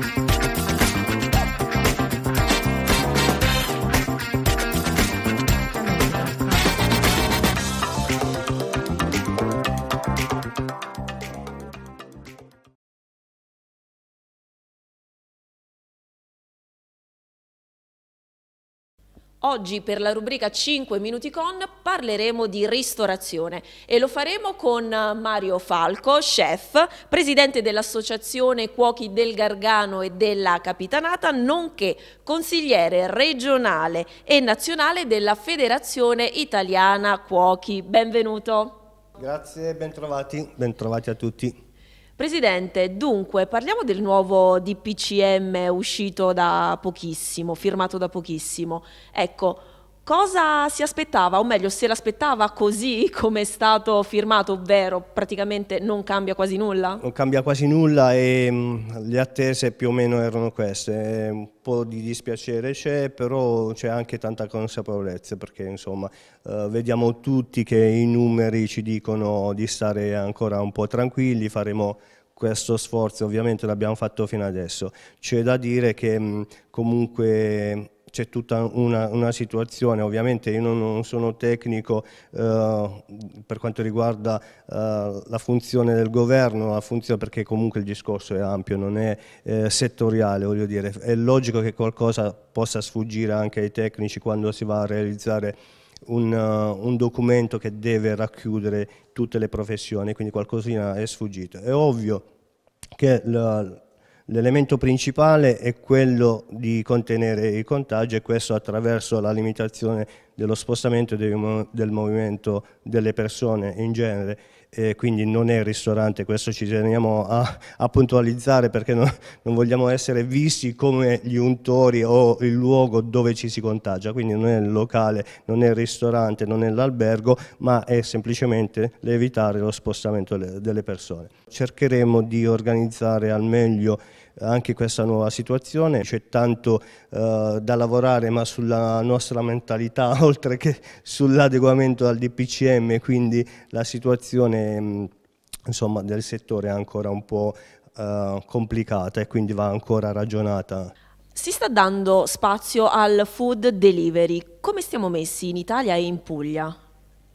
Thank you. Oggi per la rubrica 5 minuti con parleremo di ristorazione e lo faremo con Mario Falco, chef, presidente dell'Associazione Cuochi del Gargano e della Capitanata, nonché consigliere regionale e nazionale della Federazione Italiana Cuochi. Benvenuto. Grazie, bentrovati, bentrovati a tutti. Presidente, dunque parliamo del nuovo DPCM uscito da pochissimo, firmato da pochissimo. Ecco, Cosa si aspettava, o meglio, se l'aspettava così come è stato firmato, ovvero praticamente non cambia quasi nulla? Non cambia quasi nulla e mh, mm, le attese più o meno erano queste. Un po' di dispiacere c'è, però c'è anche tanta consapevolezza perché insomma eh, vediamo tutti che i numeri ci dicono di stare ancora un po' tranquilli, faremo questo sforzo ovviamente l'abbiamo fatto fino adesso. C'è da dire che mh, mm, comunque c'è tutta una, una, situazione, ovviamente io non, non sono tecnico eh, per quanto riguarda eh, la funzione del governo, la funzione, perché comunque il discorso è ampio, non è eh, settoriale, voglio dire, è logico che qualcosa possa sfuggire anche ai tecnici quando si va a realizzare un, uh, un, documento che deve racchiudere tutte le professioni, quindi qualcosina è sfuggito. È ovvio che la, L'elemento principale è quello di contenere i contagi e questo attraverso la limitazione dello spostamento del movimento delle persone in genere eh, quindi non è il ristorante, questo ci teniamo a, a puntualizzare perché no, non vogliamo essere visti come gli untori o il luogo dove ci si contagia, quindi non è il locale, non è il ristorante, non è l'albergo, ma è semplicemente evitare lo spostamento delle persone. Cercheremo di organizzare al meglio anche questa nuova situazione. C'è tanto eh, da lavorare ma sulla nostra mentalità oltre che sull'adeguamento al DPCM, quindi la situazione mh, mm, insomma, del settore è ancora un po' eh, complicata e quindi va ancora ragionata. Si sta dando spazio al food delivery, come stiamo messi in Italia e in Puglia?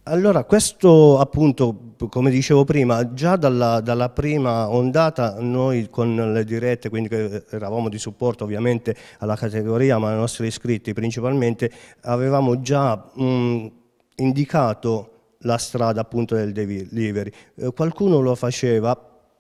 Allora, questo appunto, come dicevo prima, già dalla, dalla, prima ondata noi con le dirette, quindi che eravamo di supporto ovviamente alla categoria, ma ai nostri iscritti principalmente, avevamo già mh, mm, indicato la strada appunto del delivery. Eh, qualcuno lo faceva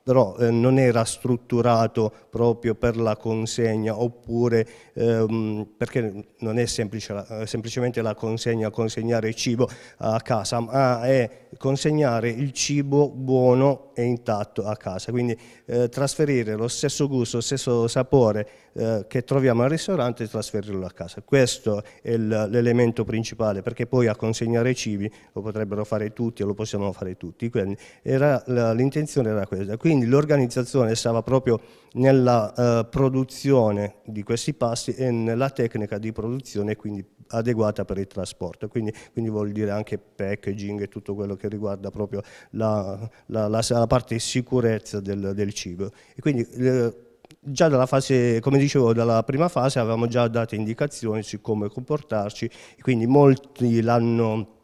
però eh, non era strutturato proprio per la consegna oppure ehm, perché non è semplice, eh, semplicemente la consegna, consegnare cibo a casa, ma è consegnare il cibo buono e intatto a casa, quindi eh, trasferire lo stesso gusto, lo stesso sapore eh, che troviamo al ristorante e trasferirlo a casa. Questo è l'elemento principale perché poi a consegnare cibi lo potrebbero fare tutti e lo possiamo fare tutti, quindi l'intenzione era questa. Quindi, quindi l'organizzazione stava proprio nella eh, produzione di questi pasti e nella tecnica di produzione quindi adeguata per il trasporto, quindi, quindi vuol dire anche packaging e tutto quello che riguarda proprio la, la, la, la parte di sicurezza del, del cibo. E quindi, eh, già dalla fase, come dicevo, dalla prima fase avevamo già dato indicazioni su come comportarci, quindi molti l'hanno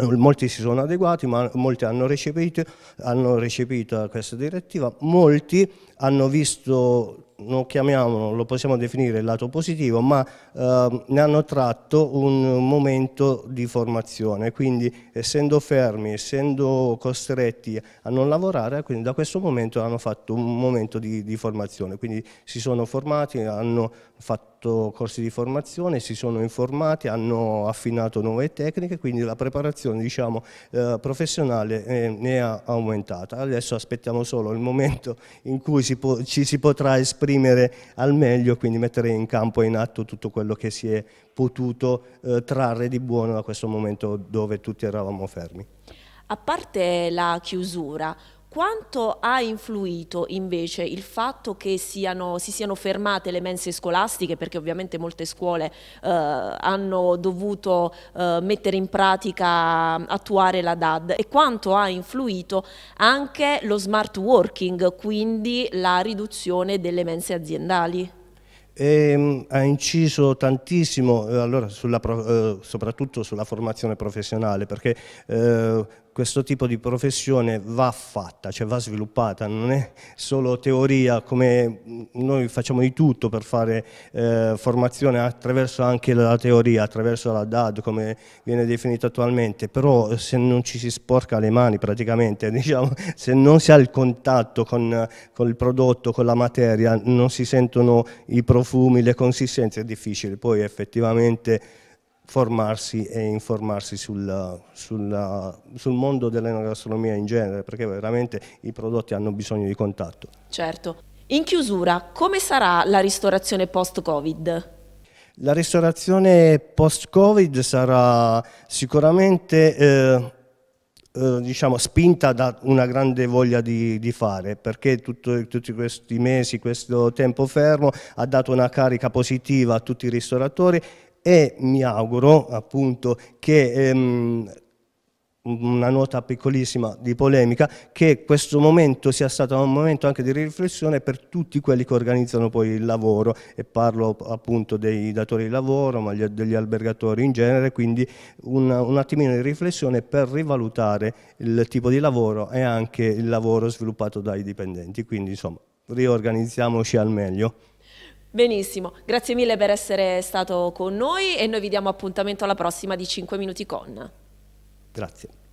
Molti si sono adeguati, ma molti hanno recepito, hanno recepito questa direttiva, molti hanno visto non chiamiamolo, lo possiamo definire il lato positivo, ma eh, ne hanno tratto un momento di formazione, quindi essendo fermi, essendo costretti a non lavorare, quindi da questo momento hanno fatto un momento di, di formazione, quindi si sono formati, hanno fatto fatto corsi di formazione, si sono informati, hanno affinato nuove tecniche, quindi la preparazione diciamo, eh, professionale eh, ne ha aumentata. Adesso aspettiamo solo il momento in cui si ci si potrà esprimere al meglio, quindi mettere in campo e in atto tutto quello che si è potuto eh, trarre di buono da questo momento dove tutti eravamo fermi. A parte la chiusura, quanto ha influito invece il fatto che siano, si siano fermate le mense scolastiche, perché ovviamente molte scuole eh, hanno dovuto eh, mettere in pratica, attuare la DAD, e quanto ha influito anche lo smart working, quindi la riduzione delle mense aziendali? E, ehm, ha inciso tantissimo eh, allora, sulla, eh, soprattutto sulla formazione professionale perché eh, questo tipo di professione va fatta, cioè va sviluppata, non è solo teoria come noi facciamo di tutto per fare eh, formazione attraverso anche la teoria, attraverso la DAD come viene definita attualmente, però se non ci si sporca le mani praticamente, diciamo, se non si ha il contatto con, con il prodotto, con la materia, non si sentono i profumi, le consistenze, è difficile poi effettivamente formarsi e informarsi sul, sul, sul mondo dell'enogastronomia in genere, perché veramente i prodotti hanno bisogno di contatto. Certo. In chiusura, come sarà la ristorazione post-Covid? La ristorazione post-Covid sarà sicuramente eh, eh, diciamo, spinta da una grande voglia di, di fare, perché tutto, tutti questi mesi, questo tempo fermo, ha dato una carica positiva a tutti i ristoratori e mi auguro appunto che ehm, una nota piccolissima di polemica, che questo momento sia stato un momento anche di riflessione per tutti quelli che organizzano poi il lavoro e parlo appunto dei datori di lavoro, ma degli albergatori in genere, quindi un, un attimino di riflessione per rivalutare il tipo di lavoro e anche il lavoro sviluppato dai dipendenti, quindi insomma riorganizziamoci al meglio. Benissimo, grazie mille per essere stato con noi e noi vi diamo appuntamento alla prossima di 5 minuti con. Grazie.